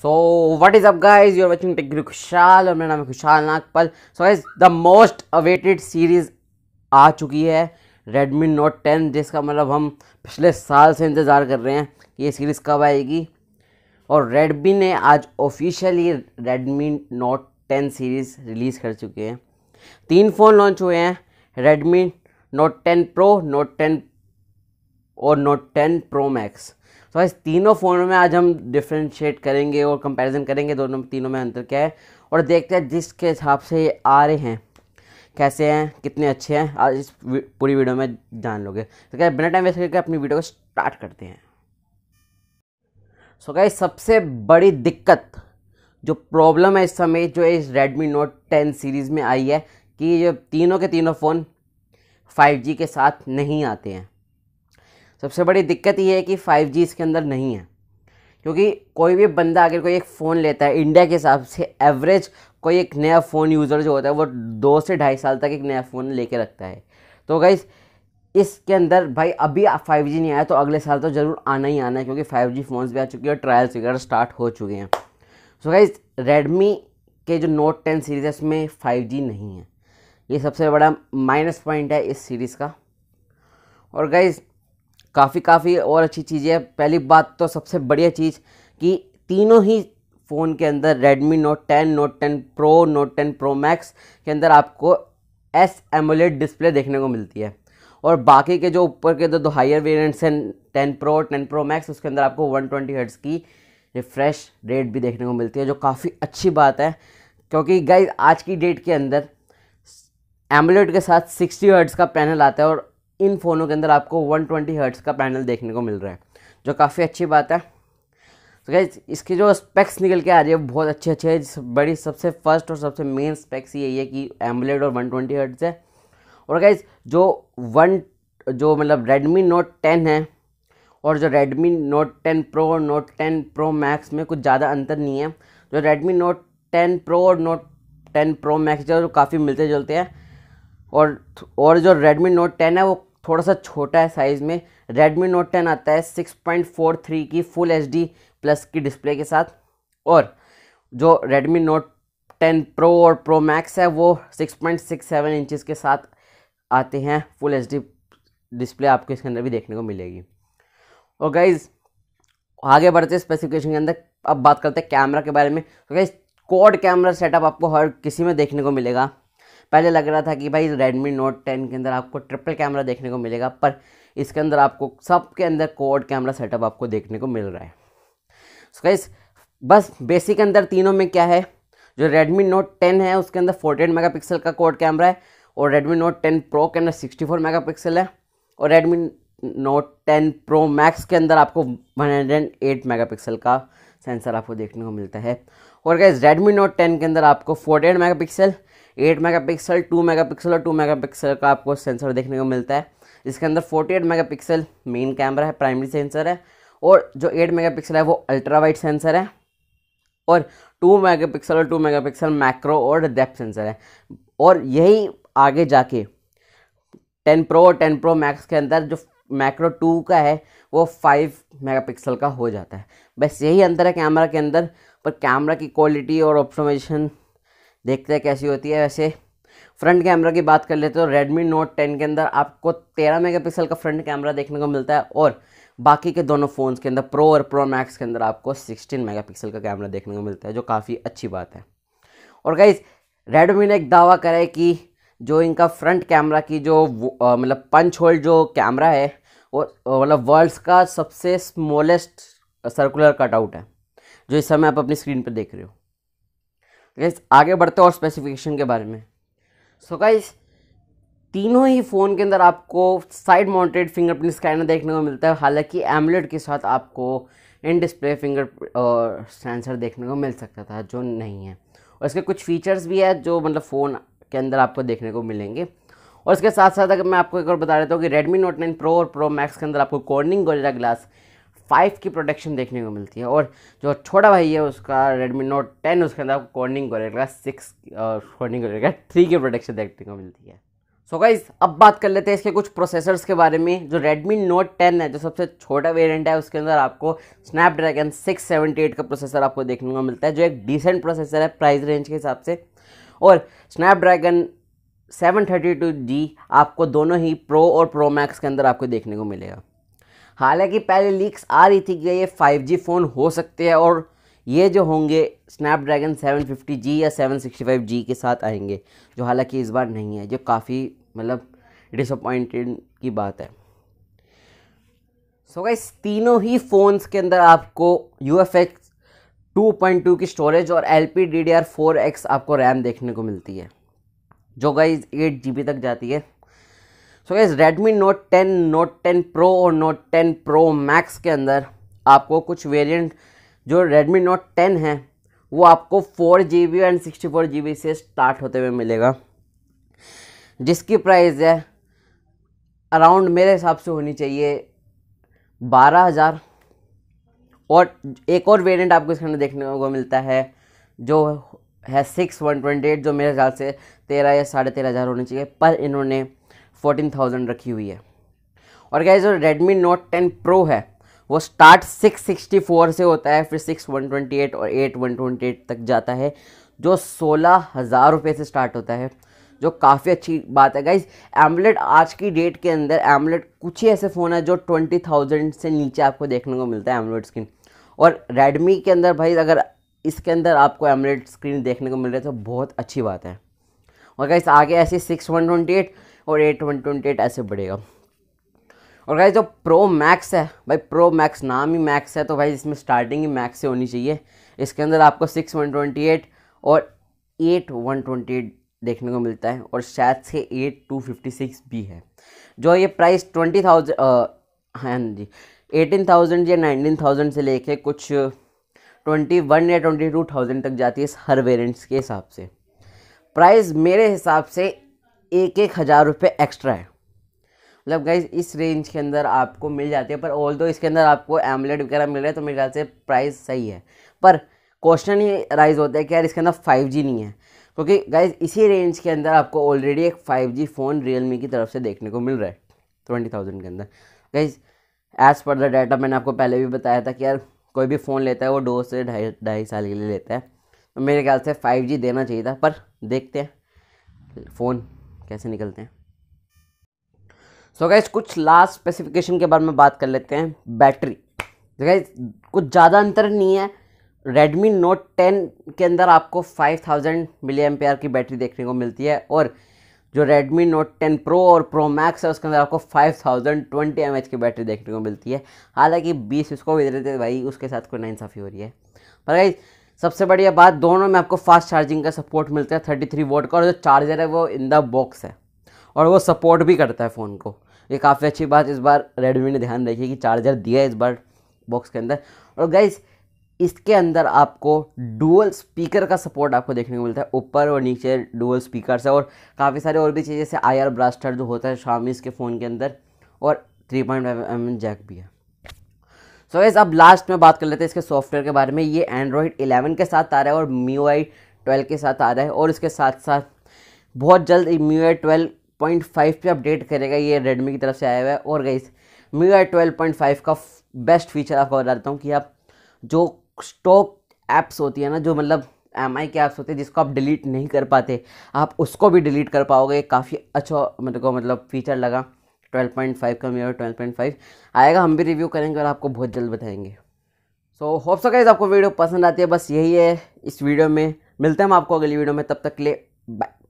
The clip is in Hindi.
so what is up guys you're watching tech Khushhal और मेरा नाम है Khushhal Nagpal so is the most awaited series आ चुकी है रेडमी नोट टेन जिसका मतलब हम पिछले साल से इंतज़ार कर रहे हैं कि ये सीरीज़ कब आएगी और रेडमी ने आज officially Redmi note ten series release कर चुके हैं तीन फ़ोन लॉन्च हुए हैं Redmi note ten pro note ten और नोट टेन प्रो मैक्स तो आज तीनों फ़ोनों में आज हम डिफ्रेंशिएट करेंगे और कंपैरिजन करेंगे दोनों तीनों में अंतर क्या है और देखते हैं जिसके हिसाब से ये आ रहे हैं कैसे हैं कितने अच्छे हैं आज इस पूरी वीडियो में जान लोगे तो क्या बिना टाइम वेस्ट करके अपनी वीडियो को स्टार्ट करते हैं सो so, क्या सबसे बड़ी दिक्कत जो प्रॉब्लम है इस समय जो इस रेडमी नोट टेन सीरीज़ में आई है कि ये तीनों के तीनों फ़ोन 5G के साथ नहीं आते हैं सबसे बड़ी दिक्कत ये है कि फाइव जी इसके अंदर नहीं है क्योंकि कोई भी बंदा अगर कोई एक फ़ोन लेता है इंडिया के हिसाब से एवरेज कोई एक नया फ़ोन यूज़र जो होता है वो दो से ढाई साल तक एक नया फ़ोन लेके रखता है तो गई इसके अंदर भाई अभी फाइव जी नहीं आया तो अगले साल तो ज़रूर आना ही आना है क्योंकि फाइव जी फ़ोन्स भी आ चुके हैं और ट्रायल्स वगैरह स्टार्ट हो चुके हैं सो गाइज रेडमी के जो नोट टेन सीरीज़ है उसमें फाइव जी नहीं है ये सबसे बड़ा माइनस पॉइंट है इस सीरीज़ का और गाइज़ काफ़ी काफ़ी और अच्छी चीज़ है पहली बात तो सबसे बढ़िया चीज़ कि तीनों ही फ़ोन के अंदर Redmi Note 10, Note 10 Pro, Note 10 Pro Max के अंदर आपको एस एमोलेट डिस्प्ले देखने को मिलती है और बाकी के जो ऊपर के दो हायर वेरियंट्स हैं ten pro ten pro max उसके अंदर आपको वन ट्वेंटी हर्ट्स की रिफ्रेश रेट भी देखने को मिलती है जो काफ़ी अच्छी बात है क्योंकि गाइज आज की डेट के अंदर एमोलेट के साथ 60 हर्ट्स का पैनल आता है और इन फ़ोनों के अंदर आपको 120 ट्वेंटी का पैनल देखने को मिल रहा है जो काफ़ी अच्छी बात है तो गैस इसके जो स्पेक्स निकल के आ रही है बहुत अच्छे अच्छे है बड़ी सबसे फर्स्ट और सबसे मेन स्पेक्स यही है कि एम्बलेट और वन ट्वेंटी हर्ट्स है और गैस जो वन जो मतलब रेडमी नोट टेन है और जो रेडमी नोट टेन प्रो और नोट टेन प्रो मैक्स में कुछ ज़्यादा अंतर नहीं है जो रेडमी नोट टेन प्रो और नोट टेन प्रो मैक्स जो काफ़ी मिलते जुलते हैं और और जो रेडमी नोट टेन है वो थोड़ा सा छोटा है साइज़ में Redmi Note 10 आता है 6.43 की फुल एच प्लस की डिस्प्ले के साथ और जो Redmi Note 10 Pro और Pro Max है वो 6.67 इंचेस के साथ आते हैं फुल एच डिस्प्ले आपको इसके अंदर भी देखने को मिलेगी और गाइज आगे बढ़ते स्पेसिफिकेशन के अंदर अब बात करते हैं कैमरा के बारे में तो गाइज कोड कैमरा सेटअप आपको हर किसी में देखने को मिलेगा पहले लग रहा था कि भाई रेडमी नोट टेन के अंदर आपको ट्रिपल कैमरा देखने को मिलेगा पर इसके अंदर आपको सब के अंदर कोड कैमरा सेटअप आपको देखने को मिल रहा है सो गाइस बस बेसिक अंदर तीनों में क्या है जो रेडमी नोट टेन है उसके अंदर 48 मेगापिक्सल का कोड कैमरा है और रेडमी नोट टेन प्रो के अंदर सिक्सटी फोर मेगापिक्सल है और Redmi note ten pro max के अंदर आपको वन हंड्रेड एट मेगापिक्सल का सेंसर आपको देखने को मिलता है और गैस रेडमी नोट टेन के अंदर आपको forty eight megapixel eight megapixel two megapixel और टू मेगा पिक्सल का आपको सेंसर देखने को मिलता है इसके अंदर forty eight megapixel main camera है प्राइमरी सेंसर है और जो एट मेगा पिक्सल है वो अल्ट्रा वाइड सेंसर है और मेगा मेगापिक्सल और टू मेगा पिक्सल मैक्रो और डेप्थ सेंसर है और यही आगे जाके टेन प्रो और टेन प्रो मैक्स के अंदर जो मैक्रो टू का है वो फाइव मेगापिक्सल का हो जाता है बस यही अंतर है कैमरा के अंदर पर कैमरा की क्वालिटी और ऑप्टिमाइजेशन देखते हैं कैसी होती है वैसे फ्रंट कैमरा की बात कर लेते हो रेडमी नोट टेन के अंदर आपको तेरह मेगापिक्सल का फ्रंट कैमरा देखने को मिलता है और बाकी के दोनों फ़ोन्स के अंदर प्रो और प्रो मैक्स के अंदर आपको 16 मेगापिक्सल का कैमरा देखने को मिलता है जो काफ़ी अच्छी बात है और गाइज रेडमी ने एक दावा करा है कि जो इनका फ्रंट कैमरा की जो मतलब पंच होल जो कैमरा है वो मतलब वर्ल्ड्स का सबसे स्मॉलेस्ट सर्कुलर कटआउट है जो इस समय आप अपनी स्क्रीन पर देख रहे हो गाइस आगे बढ़ते और स्पेसिफिकेशन के बारे में सो so गाइस तीनों ही फ़ोन के अंदर आपको साइड माउंटेड फिंगरप्रिंट स्कैनर देखने को मिलता है हालांकि एमलेट के साथ आपको इन डिस्प्ले फिंगर और सेंसर देखने को मिल सकता था जो नहीं है और इसके कुछ फीचर्स भी है जो मतलब फ़ोन के अंदर आपको देखने को मिलेंगे और इसके साथ साथ अगर मैं आपको एक और बता देता हूँ कि Redmi Note 9 Pro और Pro Max के अंदर आपको कॉर्निंग गोरिल्ला ग्लास फाइव की प्रोटेक्शन देखने को मिलती है और जो छोटा भाई है उसका रेडमी नोट टेन उसके अंदर आपको Corning Gorilla six Corning Gorilla three की प्रोटेक्शन देखने को मिलती है सो so गाइज अब बात कर लेते हैं इसके कुछ प्रोसेसर्स के बारे में जो रेडमी नोट टेन है जो सबसे छोटा वेरियंट है उसके अंदर आपको सेवेंटी एट का प्रोसेसर आपको देखने को मिलता है जो एक डिसेंट प्रोसेसर है प्राइस रेंज के हिसाब से और टू 732G आपको दोनों ही प्रो और प्रो मैक्स के अंदर आपको देखने को मिलेगा हालांकि पहले लीक्स आ रही थी कि ये 5G फ़ोन हो सकते हैं और ये जो होंगे स्नैपड्रैगन 750G या 765G के साथ आएंगे जो हालांकि इस बार नहीं है जो काफ़ी मतलब डिसअपॉइंटेड की बात है सो so इस तीनों ही फ़ोन्स के अंदर आपको U F X two point two की स्टोरेज और L P D D R four X आपको रैम देखने को मिलती है जो गाइज एट जी बी तक जाती है so guys Redmi note ten note ten pro और नोट टेन प्रो मैक्स के अंदर आपको कुछ वेरियंट जो रेडमी नोट टेन है वो आपको four G B and sixty four G B से स्टार्ट होते हुए मिलेगा जिसकी प्राइस है अराउंड मेरे हिसाब से होनी चाहिए बारह हज़ार और एक और वेरिएंट आपको इसके अंदर देखने को मिलता है जो है सिक्स वन ट्वेंटी एट जो मेरे ख्याल से तेरह या साढ़े तेरह हज़ार होनी चाहिए पर इन्होंने फोर्टीन थाउजेंड रखी हुई है और क्या जो रेडमी नोट टेन प्रो है वो स्टार्ट सिक्स सिक्सटी फोर से होता है फिर सिक्स वन ट्वेंटी एट और एट वन ट्वेंटी एट तक जाता है जो सोलह हज़ार रुपये से स्टार्ट होता है जो काफ़ी अच्छी बात है गाइज एमलेट आज की डेट के अंदर एमलेट कुछ ही ऐसे फ़ोन है जो ट्वेंटी थाउजेंड से नीचे आपको देखने को मिलता है एमलेट स्क्रीन और रेडमी के अंदर भाई अगर इसके अंदर आपको एमलेट स्क्रीन देखने को मिल रही है तो बहुत अच्छी बात है और गाइज आगे ऐसे सिक्स वन ट्वेंटी एट और एट वन ट्वेंटी एट ऐसे बढ़ेगा और भाई जो प्रो मैक्स है भाई प्रो मैक्स नाम ही मैक्स है तो भाई इसमें स्टार्टिंग ही मैक्स से होनी चाहिए इसके अंदर आपको सिक्स वन ट्वेंटी एट और एट वन ट्वेंटी एट देखने को मिलता है और शायद से एट टू फिफ्टी सिक्स भी है जो ये प्राइस ट्वेंटी थाउजेंड हाँ जी एटीन थाउजेंड या नाइनटीन थाउजेंड से लेके कुछ ट्वेंटी वन या ट्वेंटी टू थाउजेंड तक जाती है हर वेरियंट्स के हिसाब से प्राइस मेरे हिसाब से एक एक हज़ार रुपये एक्स्ट्रा है मतलब गाइज इस रेंज के अंदर आपको मिल जाती है पर ऑल दो इसके अंदर आपको एमलेट वगैरह मिल रहा है तो मेरे ख्याल से प्राइस सही है पर क्वेश्चन ही राइज होता है कि यार इसके अंदर फाइव जी नहीं है क्योंकि गाइज इसी रेंज के अंदर आपको ऑलरेडी एक फाइव जी फ़ोन रियलमी की तरफ से देखने को मिल रहा है ट्वेंटी थाउजेंड के अंदर guys as per the data मैंने आपको पहले भी बताया था कि यार कोई भी फ़ोन लेता है वो दो से ढाई ढाई साल के लिए लेता है तो मेरे ख्याल से फाइव जी देना चाहिए था पर देखते हैं फ़ोन कैसे निकलते हैं सो so गैस कुछ लास्ट स्पेसिफिकेशन के बारे में बात कर लेते हैं बैटरी गैस कुछ ज़्यादा अंतर नहीं है रेडमी नोट 10 के अंदर आपको 5000 थाउजेंड मिली एम की बैटरी देखने को मिलती है और जो Redmi Note 10 Pro और Pro Max है उसके अंदर आपको 5020 एम की बैटरी देखने को मिलती है हालांकि 20 इसको भी दे देते भाई उसके साथ कोई नाइंसाफ़ी हो रही है पर भाई सबसे बढ़िया बात दोनों में आपको फास्ट चार्जिंग का सपोर्ट मिलता है थर्टी थ्री वोट का और जो चार्जर है वो इन द बॉक्स है और वो सपोर्ट भी करता है फ़ोन को ये काफ़ी अच्छी बात इस बार रेडमी ने ध्यान रखी कि चार्जर दिया है इस बार बॉक्स के अंदर और गाइज इसके अंदर आपको डुअल स्पीकर का सपोर्ट आपको देखने को मिलता है ऊपर और नीचे डुअल स्पीकर है और काफ़ी सारे और भी चीज़ें जैसे आई ब्लास्टर जो होता है शामी इसके फ़ोन के अंदर और थ्री पॉइंट एम जैक भी है सो so, अब लास्ट में बात कर लेते हैं इसके सॉफ्टवेयर के बारे में ये एंड्रॉयड 11 के साथ आ रहा है और मी आई ट्वेल्व के साथ आ रहा है और इसके साथ साथ बहुत जल्द MIUI twelve point five पर अपडेट करेगा ये रेडमी की तरफ से आया हुआ है और गई MIUI twelve point five का बेस्ट फीचर आपको बता देता हूँ कि आप जो स्टॉक ऐप्स होती है ना जो मतलब एम आई के ऐप्स होते हैं जिसको आप डिलीट नहीं कर पाते आप उसको भी डिलीट कर पाओगे काफ़ी अच्छा मतलब मतलब फ़ीचर लगा ट्वेल्व पॉइंट फाइव का मेरा ट्वेल्व पॉइंट फाइव आएगा हम भी रिव्यू करेंगे और आपको बहुत जल्द बताएंगे सो होप सो गाइस आपको वीडियो पसंद आती है बस यही है इस वीडियो में मिलते हैं हम आपको अगली वीडियो में तब तक के लिए बाय